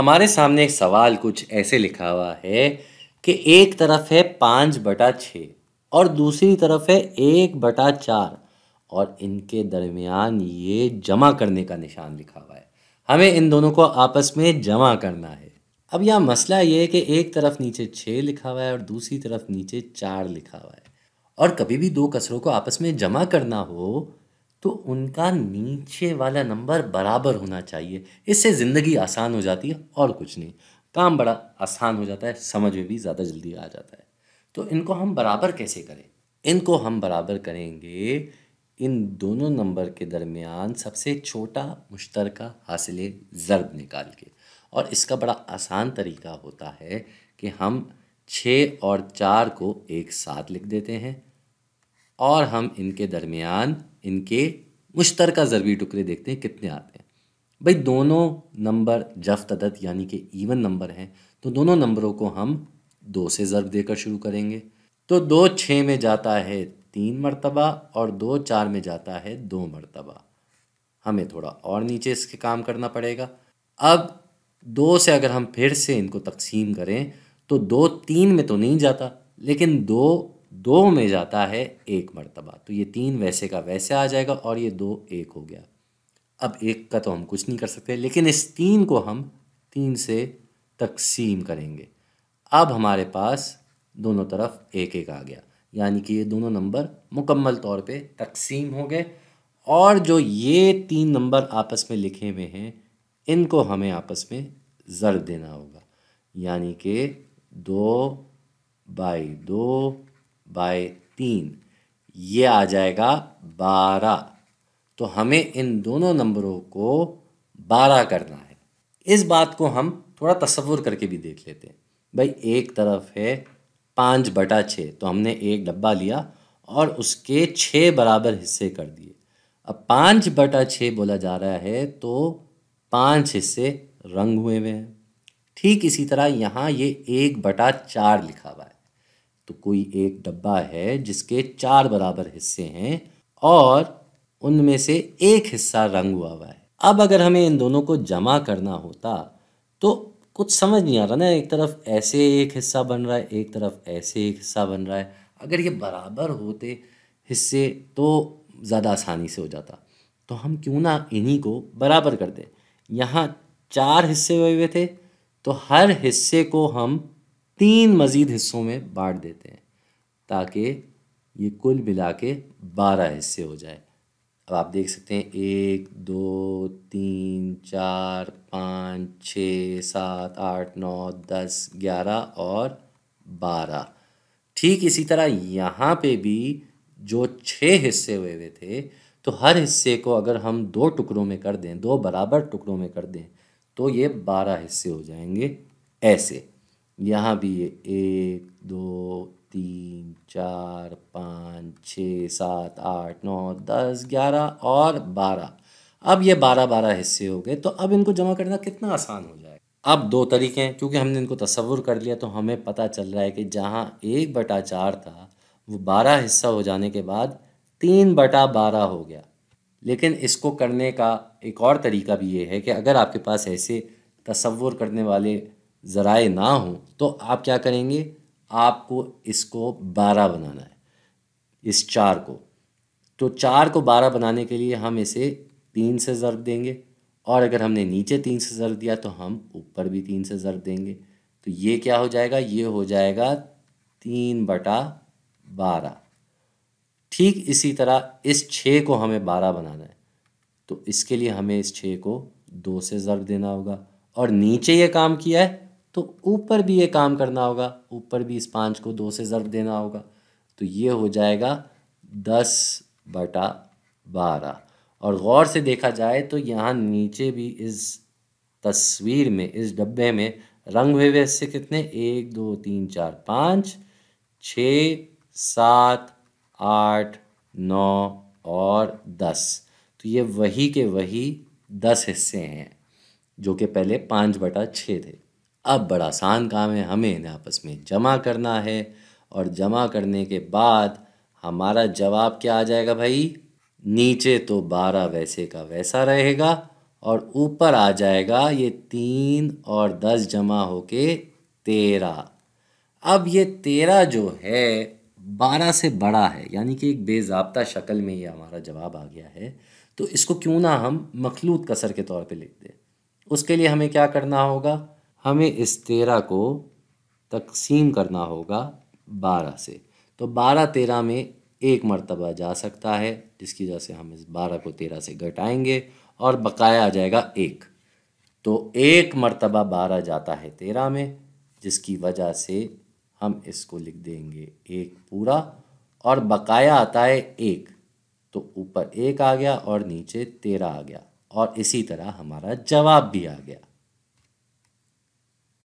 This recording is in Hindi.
हमारे सामने एक सवाल कुछ ऐसे लिखा हुआ है कि एक तरफ है पाँच बटा छः और दूसरी तरफ है एक बटा चार और इनके दरमियान ये जमा करने का निशान लिखा हुआ है हमें इन दोनों को आपस में जमा करना है अब यहाँ मसला ये है कि एक तरफ नीचे छः लिखा हुआ है और दूसरी तरफ नीचे चार लिखा हुआ है और कभी भी दो कसरों को आपस में जमा करना हो तो उनका नीचे वाला नंबर बराबर होना चाहिए इससे ज़िंदगी आसान हो जाती है और कुछ नहीं काम बड़ा आसान हो जाता है समझ में भी ज़्यादा जल्दी आ जाता है तो इनको हम बराबर कैसे करें इनको हम बराबर करेंगे इन दोनों नंबर के दरमियान सबसे छोटा मुश्तरक हासिल ज़रब निकाल के और इसका बड़ा आसान तरीका होता है कि हम छः और चार को एक साथ लिख देते हैं और हम इनके दरमियान इनके मुश्तर ज़रबी टुकड़े देखते हैं कितने आते हैं भाई दोनों नंबर जफ्त तदत यानी कि इवन नंबर हैं तो दोनों नंबरों को हम दो से ज़रब देकर शुरू करेंगे तो दो छः में जाता है तीन मरतबा और दो चार में जाता है दो मरतबा हमें थोड़ा और नीचे इसके काम करना पड़ेगा अब दो से अगर हम फिर से इनको तकसीम करें तो दो तीन में तो नहीं जाता लेकिन दो दो में जाता है एक मरतबा तो ये तीन वैसे का वैसे आ जाएगा और ये दो एक हो गया अब एक का तो हम कुछ नहीं कर सकते लेकिन इस तीन को हम तीन से तकसीम करेंगे अब हमारे पास दोनों तरफ एक एक आ गया यानी कि ये दोनों नंबर मुकम्मल तौर पे तकसीम हो गए और जो ये तीन नंबर आपस में लिखे हुए हैं इनको हमें आपस में ज़र देना होगा यानी कि दो बाई दो बाय तीन ये आ जाएगा बारह तो हमें इन दोनों नंबरों को बारह करना है इस बात को हम थोड़ा तस्वुर करके भी देख लेते हैं भाई एक तरफ है पाँच बटा छः तो हमने एक डब्बा लिया और उसके छः बराबर हिस्से कर दिए अब पाँच बटा छः बोला जा रहा है तो पाँच हिस्से रंग हुए हुए हैं ठीक इसी तरह यहाँ ये एक बटा चार लिखा हुआ है तो कोई एक डब्बा है जिसके चार बराबर हिस्से हैं और उनमें से एक हिस्सा रंग हुआ हुआ है अब अगर हमें इन दोनों को जमा करना होता तो कुछ समझ नहीं आ रहा ना एक तरफ ऐसे एक हिस्सा बन रहा है एक तरफ ऐसे एक हिस्सा बन रहा है अगर ये बराबर होते हिस्से तो ज़्यादा आसानी से हो जाता तो हम क्यों ना इन्हीं को बराबर कर दें यहाँ चार हिस्से हुए हुए थे तो हर हिस्से को हम तीन मज़ीद हिस्सों में बांट देते हैं ताकि ये कुल मिला के बारह हिस्से हो जाए अब आप देख सकते हैं एक दो तीन चार पाँच छ सात आठ नौ दस ग्यारह और बारह ठीक इसी तरह यहाँ पे भी जो छः हिस्से हुए हुए थे तो हर हिस्से को अगर हम दो टुकड़ों में कर दें दो बराबर टुकड़ों में कर दें तो ये बारह हिस्से हो जाएंगे ऐसे यहाँ भी ये एक दो तीन चार पाँच छ सात आठ नौ दस ग्यारह और बारह अब ये बारह बारह हिस्से हो गए तो अब इनको जमा करना कितना आसान हो जाए अब दो तरीके हैं क्योंकि हमने इनको तस्वुर कर लिया तो हमें पता चल रहा है कि जहाँ एक बटा चार था वो बारह हिस्सा हो जाने के बाद तीन बटा बारह हो गया लेकिन इसको करने का एक और तरीका भी ये है कि अगर आपके पास ऐसे तस्वुर करने वाले ज़राए ना हों तो आप क्या करेंगे आपको इसको बारह बनाना है इस चार को तो चार को बारह बनाने के लिए हम इसे तीन से ज़रब देंगे और अगर हमने नीचे तीन से ज़रब दिया तो हम ऊपर भी तीन से ज़रब देंगे तो ये क्या हो जाएगा ये हो जाएगा तीन बटा बारह ठीक इसी तरह इस छः को हमें बारह बनाना है तो इसके लिए हमें इस छः को दो से ज़रब देना होगा और नीचे ये काम किया है तो ऊपर भी ये काम करना होगा ऊपर भी इस पाँच को दो से ज़र्ब देना होगा तो ये हो जाएगा दस बटा बारह और गौर से देखा जाए तो यहाँ नीचे भी इस तस्वीर में इस डब्बे में रंग हुए हुए हिस्से कितने एक दो तीन चार पाँच छ सात आठ नौ और दस तो ये वही के वही दस हिस्से हैं जो कि पहले पाँच बटा छः थे अब बड़ा आसान काम है हमें इन्हें आपस में जमा करना है और जमा करने के बाद हमारा जवाब क्या आ जाएगा भाई नीचे तो बारह वैसे का वैसा रहेगा और ऊपर आ जाएगा ये तीन और दस जमा हो के तेरह अब ये तेरह जो है बारह से बड़ा है यानी कि एक बेजाबता शक्ल में ये हमारा जवाब आ गया है तो इसको क्यों ना हम मखलूत कसर के तौर पे लिख दें उसके लिए हमें क्या करना होगा हमें इस तेरह को तकसीम करना होगा बारह से तो बारह तेरह में एक मरतबा जा सकता है जिसकी वजह से हम इस बारह को तेरह से घटाएंगे और बकाया आ जाएगा एक तो एक मरतबा बारह जाता है तेरह में जिसकी वजह से हम इसको लिख देंगे एक पूरा और बकाया आता है एक तो ऊपर एक आ गया और नीचे तेरह आ गया और इसी तरह हमारा जवाब भी आ गया